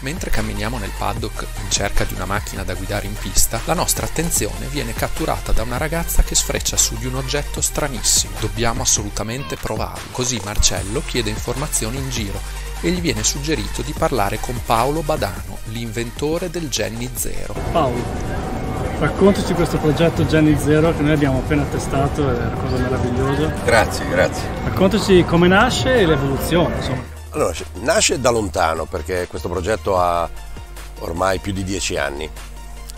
Mentre camminiamo nel paddock in cerca di una macchina da guidare in pista, la nostra attenzione viene catturata da una ragazza che sfreccia su di un oggetto stranissimo. Dobbiamo assolutamente provarlo. Così Marcello chiede informazioni in giro e gli viene suggerito di parlare con Paolo Badano, l'inventore del Jenny Zero. Paolo, raccontaci questo progetto Jenny Zero che noi abbiamo appena testato, è una cosa meravigliosa. Grazie, grazie. Raccontaci come nasce e l'evoluzione, insomma. Allora, nasce da lontano perché questo progetto ha ormai più di dieci anni.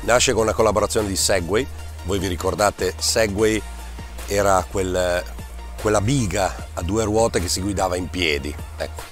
Nasce con una collaborazione di Segway. Voi vi ricordate, Segway era quel, quella biga a due ruote che si guidava in piedi, ecco,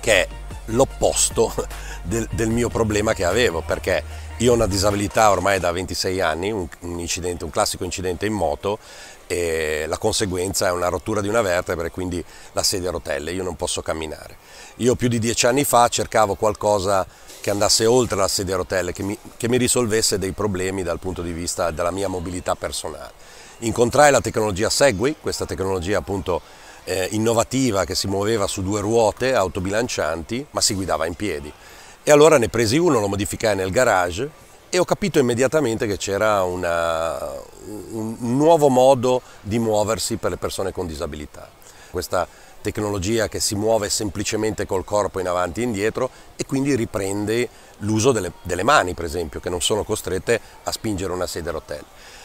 che è l'opposto del, del mio problema che avevo perché io ho una disabilità ormai da 26 anni, un, incidente, un classico incidente in moto e la conseguenza è una rottura di una vertebra e quindi la sedia a rotelle, io non posso camminare. Io più di dieci anni fa cercavo qualcosa che andasse oltre la sedia a rotelle, che mi, che mi risolvesse dei problemi dal punto di vista della mia mobilità personale. Incontrai la tecnologia Segui, questa tecnologia appunto eh, innovativa che si muoveva su due ruote autobilancianti ma si guidava in piedi. E allora ne presi uno, lo modificai nel garage e ho capito immediatamente che c'era un nuovo modo di muoversi per le persone con disabilità. Questa tecnologia che si muove semplicemente col corpo in avanti e indietro e quindi riprende l'uso delle, delle, mani, per esempio, che non sono costrette a spingere una sedia a rotelle.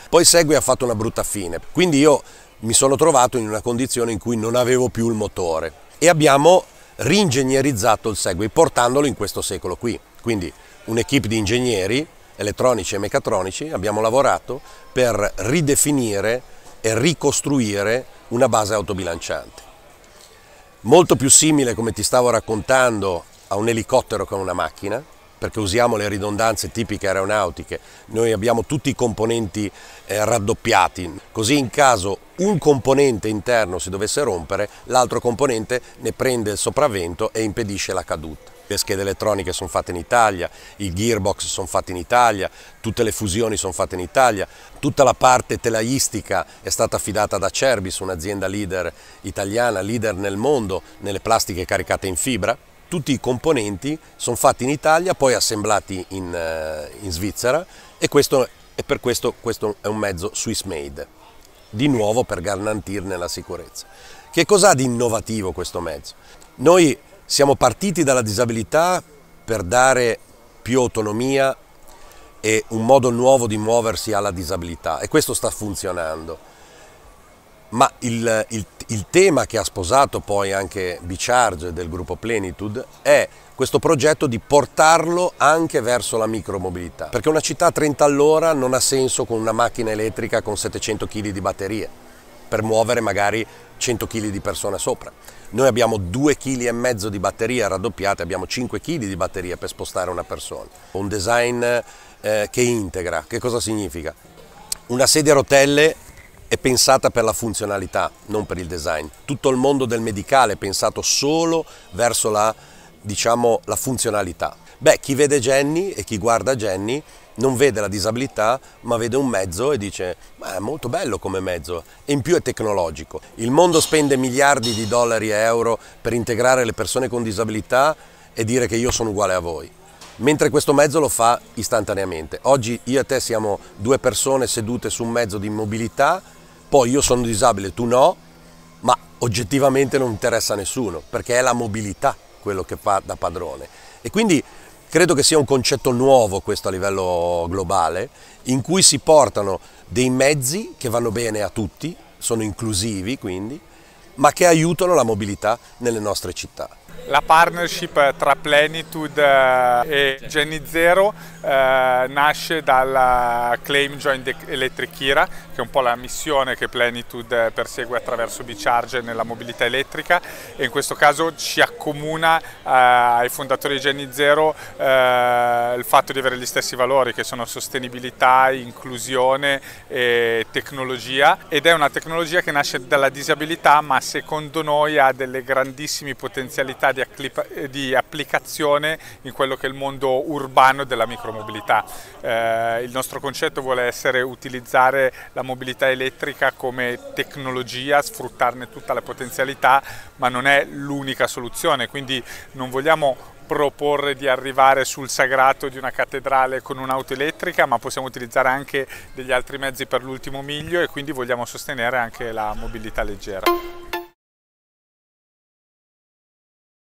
Poi Segui ha fatto una brutta fine, quindi io mi sono trovato in una condizione in cui non avevo più il motore e abbiamo ringegnerizzato il Segway, portandolo in questo secolo qui. Quindi un'equipe di ingegneri elettronici e meccatronici abbiamo lavorato per ridefinire e ricostruire una base autobilanciante. Molto più simile, come ti stavo raccontando, a un elicottero che a una macchina, perché usiamo le ridondanze tipiche aeronautiche, noi abbiamo tutti i componenti eh, raddoppiati, così in caso un componente interno si dovesse rompere, l'altro componente ne prende il sopravvento e impedisce la caduta. Le schede elettroniche sono fatte in Italia, i gearbox sono fatti in Italia, tutte le fusioni sono fatte in Italia, tutta la parte telaistica è stata affidata da Cerbis, un'azienda leader italiana, leader nel mondo nelle plastiche caricate in fibra tutti i componenti sono fatti in Italia, poi assemblati in, eh, in Svizzera e, questo, e per questo questo è un mezzo Swiss made di nuovo per garantirne la sicurezza. Che cos'ha di innovativo questo mezzo? Noi siamo partiti dalla disabilità per dare più autonomia e un modo nuovo di muoversi alla disabilità e questo sta funzionando. Ma il, il, il tema che ha sposato poi anche Bicharge del gruppo Plenitude è questo progetto di portarlo anche verso la micromobilità, perché una città a 30 all'ora non ha senso con una macchina elettrica con 700 kg di batterie per muovere magari 100 kg di persone sopra. Noi abbiamo 2,5 kg di batterie raddoppiate, abbiamo 5 kg di batterie per spostare una persona. Un design eh, che integra, che cosa significa? Una sedia a rotelle è pensata per la funzionalità, non per il design. Tutto il mondo del medicale è pensato solo verso la diciamo, la funzionalità. Beh, chi vede Jenny e chi guarda Jenny non vede la disabilità, ma vede un mezzo e dice, ma è molto bello come mezzo e in più è tecnologico. Il mondo spende miliardi di dollari e euro per integrare le persone con disabilità e dire che io sono uguale a voi mentre questo mezzo lo fa istantaneamente. Oggi io e te siamo due persone sedute su un mezzo di mobilità, poi io sono disabile, tu no, ma oggettivamente non interessa a nessuno, perché è la mobilità quello che fa da padrone. E quindi credo che sia un concetto nuovo questo a livello globale, in cui si portano dei mezzi che vanno bene a tutti, sono inclusivi quindi, ma che aiutano la mobilità nelle nostre città. La partnership eh, tra Plenitude eh, e Geni Zero eh, nasce dalla eh, Claim Joint Electric IRA, che è un po' la missione che Plenitude persegue attraverso B-Charge nella mobilità elettrica e in questo caso ci accomuna eh, ai fondatori di Geni Zero eh, il fatto di avere gli stessi valori che sono sostenibilità, inclusione e tecnologia ed è una tecnologia che nasce dalla disabilità ma secondo noi ha delle grandissime potenzialità possibilità di, di, applicazione in quello che è il mondo urbano della micromobilità. Eh, il nostro concetto vuole essere utilizzare la mobilità elettrica come tecnologia, sfruttarne tutta la potenzialità, ma non è l'unica soluzione, quindi non vogliamo proporre di arrivare sul sagrato di una cattedrale con un'auto elettrica, ma possiamo utilizzare anche degli altri mezzi per l'ultimo miglio e quindi vogliamo sostenere anche la mobilità leggera.